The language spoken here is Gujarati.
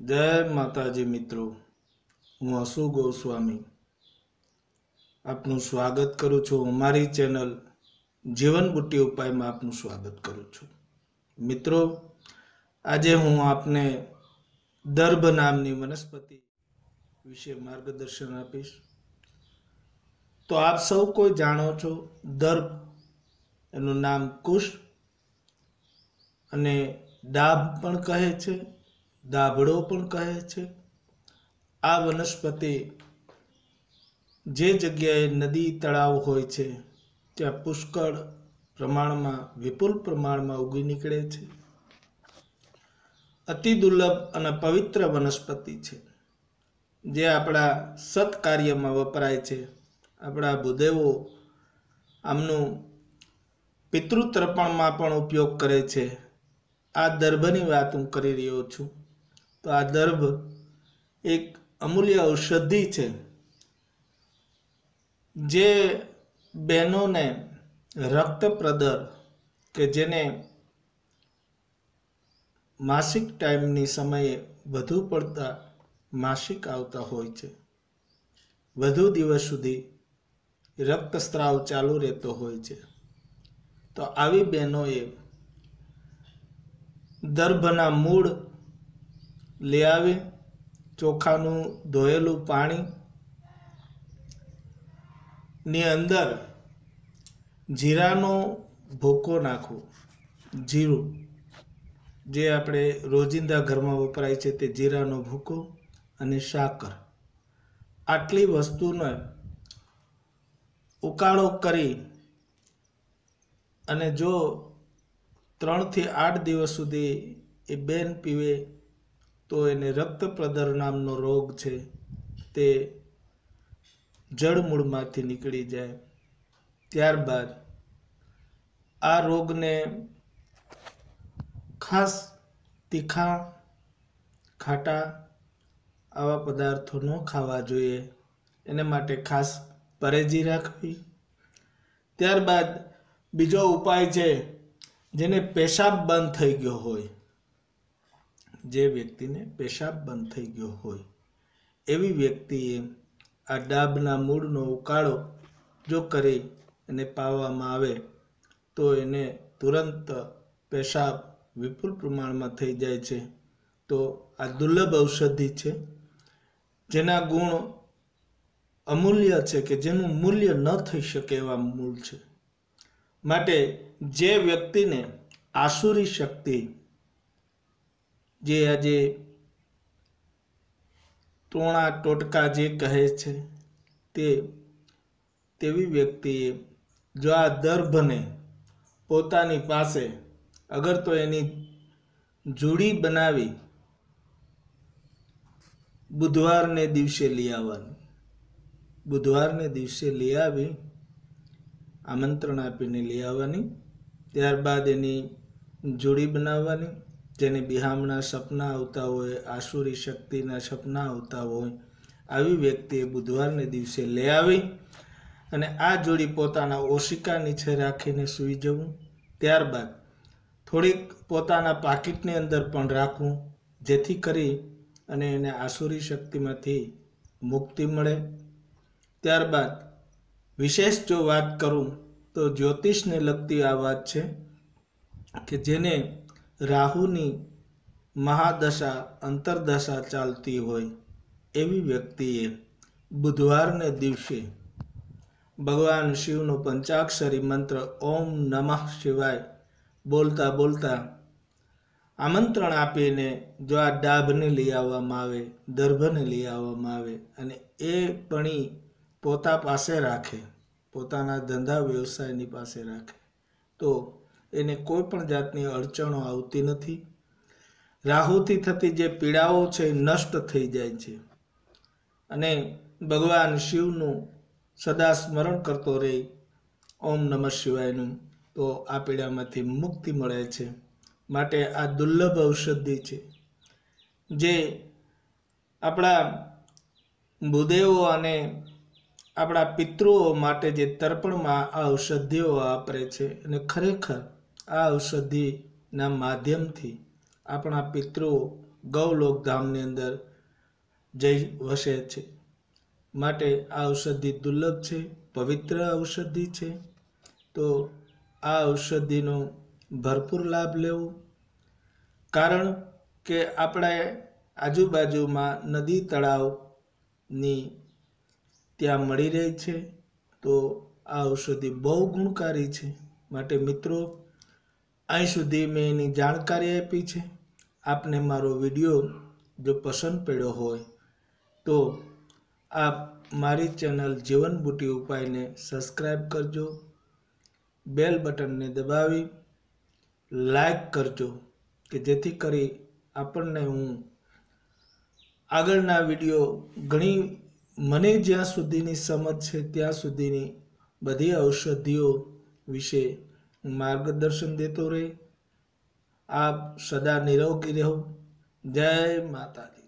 જય માતાજી મિત્રો હું અશુ ગોસ્વામી આપનું સ્વાગત કરું છું અમારી ચેનલ જીવન બુટ્ટી ઉપાયમાં આપનું સ્વાગત કરું છું મિત્રો આજે હું આપને દર્ભ નામની વનસ્પતિ વિશે માર્ગદર્શન આપીશ તો આપ સૌ કોઈ જાણો છો દર્ભ એનું નામ કુશ અને ડાભ પણ કહે છે દાભડો પણ કહે છે આ વનસ્પતિ જે જગ્યાએ નદી તળાવ હોય છે ત્યાં પુષ્કળ પ્રમાણમાં વિપુલ પ્રમાણમાં ઉગી નીકળે છે અતિ દુર્લભ અને પવિત્ર વનસ્પતિ છે જે આપણા સત્કાર્યમાં વપરાય છે આપણા ભૂદેવો આમનું પિતૃતર્પણમાં પણ ઉપયોગ કરે છે આ દર્ભની વાત હું કરી રહ્યો છું તો આ દર્ભ એક અમૂલ્ય ઔષધિ છે જે બહેનોને રક્તપ્રદર કે જેને માસિક ટાઈમની સમયે વધુ પડતા માસિક આવતા હોય છે વધુ દિવસ સુધી રક્તસ્રાવ ચાલુ રહેતો હોય છે તો આવી બહેનોએ દર્ભના મૂળ લઈ આવી ચોખાનું ધોયેલું પાણી ની અંદર જીરાનો ભૂકો નાખો જીરું જે આપણે રોજિંદા ઘરમાં વપરાય છે તે જીરાનો ભૂકો અને સાકર આટલી વસ્તુને ઉકાળો કરી અને જો ત્રણથી આઠ દિવસ સુધી એ બેન પીવે તો એને રક્ત પ્રદર નામનો રોગ છે તે જળમૂળમાંથી નીકળી જાય ત્યારબાદ આ રોગને ખાસ તીખા ખાટા આવા પદાર્થો ન ખાવા જોઈએ એને માટે ખાસ પરેજી રાખવી ત્યારબાદ બીજો ઉપાય છે જેને પેશાબ બંધ થઈ ગયો હોય જે વ્યક્તિને પેશાબ બંધ થઈ ગયો હોય એવી વ્યક્તિએ આ ડાબના મૂળનો ઉકાળો જો કરી અને પાવામાં આવે તો એને તુરંત પેશાબ વિપુલ પ્રમાણમાં થઈ જાય છે તો આ દુર્લભ ઔષધિ છે જેના ગુણ અમૂલ્ય છે કે જેનું મૂલ્ય ન થઈ શકે એવા મૂળ છે માટે જે વ્યક્તિને આસુરી શક્તિ જે આજે ટોણા ટોટકા જે કહે છે તે તેવી વ્યક્તિએ જો આ દર્ભને પોતાની પાસે અગર તો એની જોડી બનાવી બુધવારને દિવસે લઈ આવવાની બુધવારને દિવસે લઈ આવી આમંત્રણ આપીને લઈ આવવાની ત્યારબાદ એની જોડી બનાવવાની જેને બિહામણા સપના આવતા હોય આસુરી શક્તિના સપના આવતા હોય આવી વ્યક્તિએ બુધવારને દિવસે લઈ આવી અને આ જોડી પોતાના ઓશિકા નીચે રાખીને સૂઈ જવું ત્યારબાદ થોડીક પોતાના પાકીટની અંદર પણ રાખવું જેથી કરી અને એને આસુરી શક્તિમાંથી મુક્તિ મળે ત્યારબાદ વિશેષ જો વાત કરું તો જ્યોતિષને લગતી આ વાત છે કે જેને રાહુની મહાદશા અંતરદશા ચાલતી હોય એવી વ્યક્તિએ બુધવારને દિવસે ભગવાન શિવનો પંચાક્ષરી મંત્ર ઓમ નમઃ શિવાય બોલતા બોલતા આમંત્રણ આપીને જો આ ડાભને લઈ આવવામાં આવે દર્ભને લઈ આવવામાં આવે અને એ પણી પોતા પાસે રાખે પોતાના ધંધા વ્યવસાયની પાસે રાખે તો એને કોઈ પણ જાતની અડચણો આવતી નથી રાહુથી થતી જે પીડાઓ છે નષ્ટ થઈ જાય છે અને ભગવાન શિવનું સદા સ્મરણ કરતો રહે ઓમ નમઃ શિવાયનું તો આ પીડામાંથી મુક્તિ મળે છે માટે આ દુર્લભ ઔષધિ છે જે આપણા ભૂદેવો અને આપણા પિતૃઓ માટે જે તર્પણમાં આ ઔષધિઓ વાપરે છે અને ખરેખર આ ઔષધિના માધ્યમથી આપણા પિતૃઓ ગૌલોકધામની અંદર જઈ વસે છે માટે આ ઔષધિ દુર્લભ છે પવિત્ર ઔષધિ છે તો આ ઔષધિનો ભરપૂર લાભ લેવો કારણ કે આપણે આજુબાજુમાં નદી તળાવની ત્યાં મળી રહી છે તો આ ઔષધિ બહુ ગુણકારી છે માટે મિત્રો અહીં સુધી મેં એની જાણકારી આપી છે આપને મારો વિડીયો જો પસંદ પડ્યો હોય તો આપ મારી ચેનલ જીવન બુટી ઉપાયને સબસ્ક્રાઈબ કરજો બેલ બટનને દબાવી લાઈક કરજો કે જેથી કરી આપણને હું આગળના વિડીયો ઘણી મને જ્યાં સુધીની સમજ છે ત્યાં સુધીની બધી ઔષધિઓ વિશે માર્ગદર્શન દેતો રહે આપ સદા નિરોગી રહો જય માતાજી